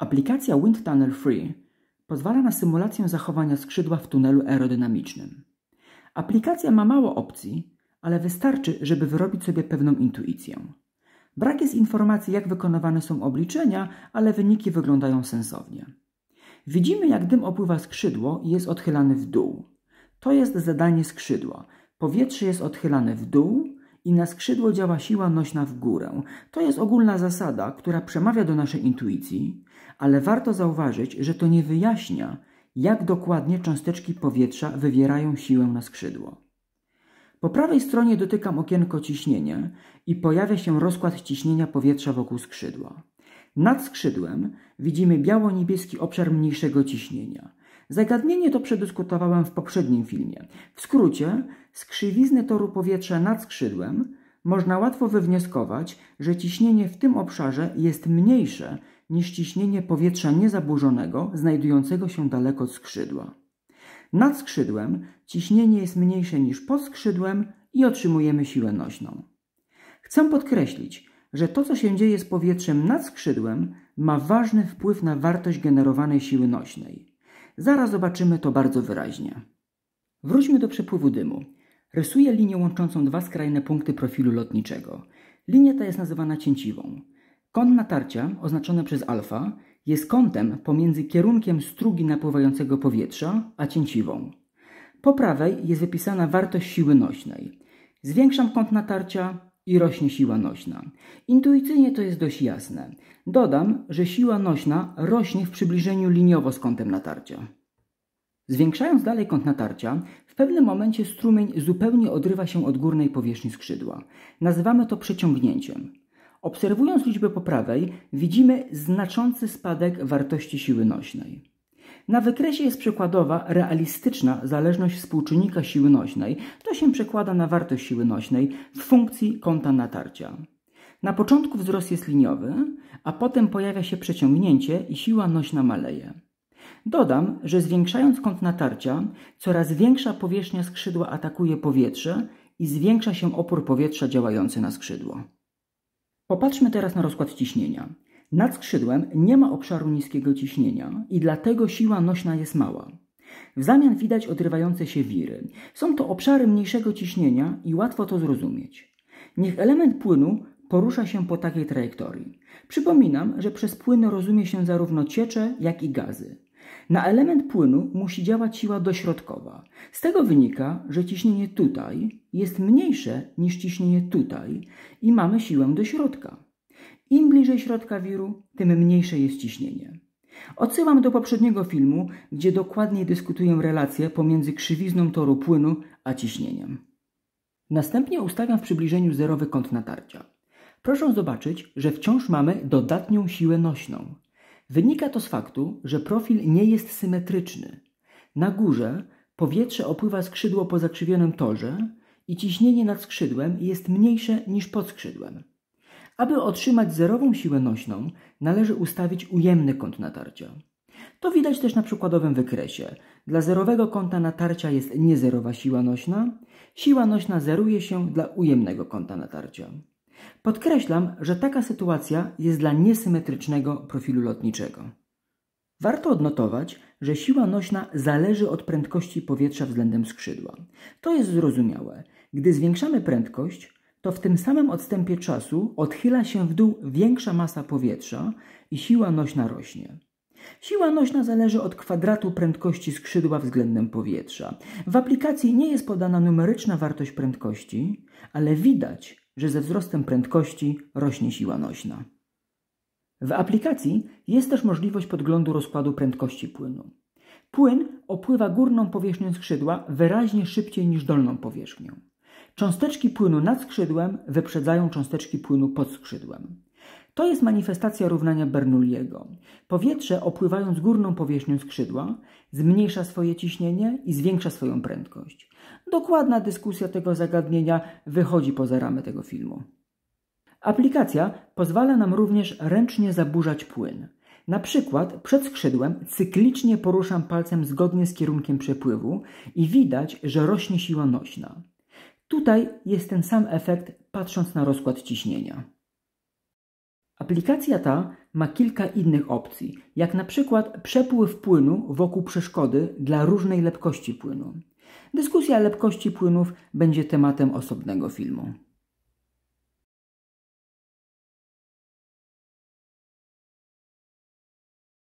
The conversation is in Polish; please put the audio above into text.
Aplikacja Wind Tunnel Free pozwala na symulację zachowania skrzydła w tunelu aerodynamicznym. Aplikacja ma mało opcji, ale wystarczy, żeby wyrobić sobie pewną intuicję. Brak jest informacji, jak wykonywane są obliczenia, ale wyniki wyglądają sensownie. Widzimy, jak dym opływa skrzydło i jest odchylany w dół. To jest zadanie skrzydła. Powietrze jest odchylane w dół, i na skrzydło działa siła nośna w górę. To jest ogólna zasada, która przemawia do naszej intuicji, ale warto zauważyć, że to nie wyjaśnia, jak dokładnie cząsteczki powietrza wywierają siłę na skrzydło. Po prawej stronie dotykam okienko ciśnienia i pojawia się rozkład ciśnienia powietrza wokół skrzydła. Nad skrzydłem widzimy biało-niebieski obszar mniejszego ciśnienia – Zagadnienie to przedyskutowałem w poprzednim filmie. W skrócie, z krzywizny toru powietrza nad skrzydłem można łatwo wywnioskować, że ciśnienie w tym obszarze jest mniejsze niż ciśnienie powietrza niezaburzonego znajdującego się daleko od skrzydła. Nad skrzydłem ciśnienie jest mniejsze niż pod skrzydłem i otrzymujemy siłę nośną. Chcę podkreślić, że to, co się dzieje z powietrzem nad skrzydłem, ma ważny wpływ na wartość generowanej siły nośnej. Zaraz zobaczymy to bardzo wyraźnie. Wróćmy do przepływu dymu. Rysuję linię łączącą dwa skrajne punkty profilu lotniczego. Linia ta jest nazywana cięciwą. Kąt natarcia, oznaczony przez alfa, jest kątem pomiędzy kierunkiem strugi napływającego powietrza a cięciwą. Po prawej jest wypisana wartość siły nośnej. Zwiększam kąt natarcia, i rośnie siła nośna. Intuicyjnie to jest dość jasne. Dodam, że siła nośna rośnie w przybliżeniu liniowo z kątem natarcia. Zwiększając dalej kąt natarcia, w pewnym momencie strumień zupełnie odrywa się od górnej powierzchni skrzydła. Nazywamy to przeciągnięciem. Obserwując liczbę po prawej, widzimy znaczący spadek wartości siły nośnej. Na wykresie jest przykładowa, realistyczna zależność współczynnika siły nośnej. To się przekłada na wartość siły nośnej w funkcji kąta natarcia. Na początku wzrost jest liniowy, a potem pojawia się przeciągnięcie i siła nośna maleje. Dodam, że zwiększając kąt natarcia, coraz większa powierzchnia skrzydła atakuje powietrze i zwiększa się opór powietrza działający na skrzydło. Popatrzmy teraz na rozkład ciśnienia. Nad skrzydłem nie ma obszaru niskiego ciśnienia i dlatego siła nośna jest mała. W zamian widać odrywające się wiry. Są to obszary mniejszego ciśnienia i łatwo to zrozumieć. Niech element płynu porusza się po takiej trajektorii. Przypominam, że przez płyn rozumie się zarówno ciecze, jak i gazy. Na element płynu musi działać siła dośrodkowa. Z tego wynika, że ciśnienie tutaj jest mniejsze niż ciśnienie tutaj i mamy siłę dośrodka. Im bliżej środka wiru, tym mniejsze jest ciśnienie. Odsyłam do poprzedniego filmu, gdzie dokładniej dyskutuję relację pomiędzy krzywizną toru płynu a ciśnieniem. Następnie ustawiam w przybliżeniu zerowy kąt natarcia. Proszę zobaczyć, że wciąż mamy dodatnią siłę nośną. Wynika to z faktu, że profil nie jest symetryczny. Na górze powietrze opływa skrzydło po zakrzywionym torze i ciśnienie nad skrzydłem jest mniejsze niż pod skrzydłem. Aby otrzymać zerową siłę nośną, należy ustawić ujemny kąt natarcia. To widać też na przykładowym wykresie. Dla zerowego kąta natarcia jest niezerowa siła nośna, siła nośna zeruje się dla ujemnego kąta natarcia. Podkreślam, że taka sytuacja jest dla niesymetrycznego profilu lotniczego. Warto odnotować, że siła nośna zależy od prędkości powietrza względem skrzydła. To jest zrozumiałe. Gdy zwiększamy prędkość, to w tym samym odstępie czasu odchyla się w dół większa masa powietrza i siła nośna rośnie. Siła nośna zależy od kwadratu prędkości skrzydła względem powietrza. W aplikacji nie jest podana numeryczna wartość prędkości, ale widać, że ze wzrostem prędkości rośnie siła nośna. W aplikacji jest też możliwość podglądu rozkładu prędkości płynu. Płyn opływa górną powierzchnią skrzydła wyraźnie szybciej niż dolną powierzchnią. Cząsteczki płynu nad skrzydłem wyprzedzają cząsteczki płynu pod skrzydłem. To jest manifestacja równania Bernoulliego. Powietrze, opływając górną powierzchnią skrzydła, zmniejsza swoje ciśnienie i zwiększa swoją prędkość. Dokładna dyskusja tego zagadnienia wychodzi poza ramy tego filmu. Aplikacja pozwala nam również ręcznie zaburzać płyn. Na przykład przed skrzydłem cyklicznie poruszam palcem zgodnie z kierunkiem przepływu i widać, że rośnie siła nośna. Tutaj jest ten sam efekt, patrząc na rozkład ciśnienia. Aplikacja ta ma kilka innych opcji, jak na przykład przepływ płynu wokół przeszkody dla różnej lepkości płynu. Dyskusja lepkości płynów będzie tematem osobnego filmu.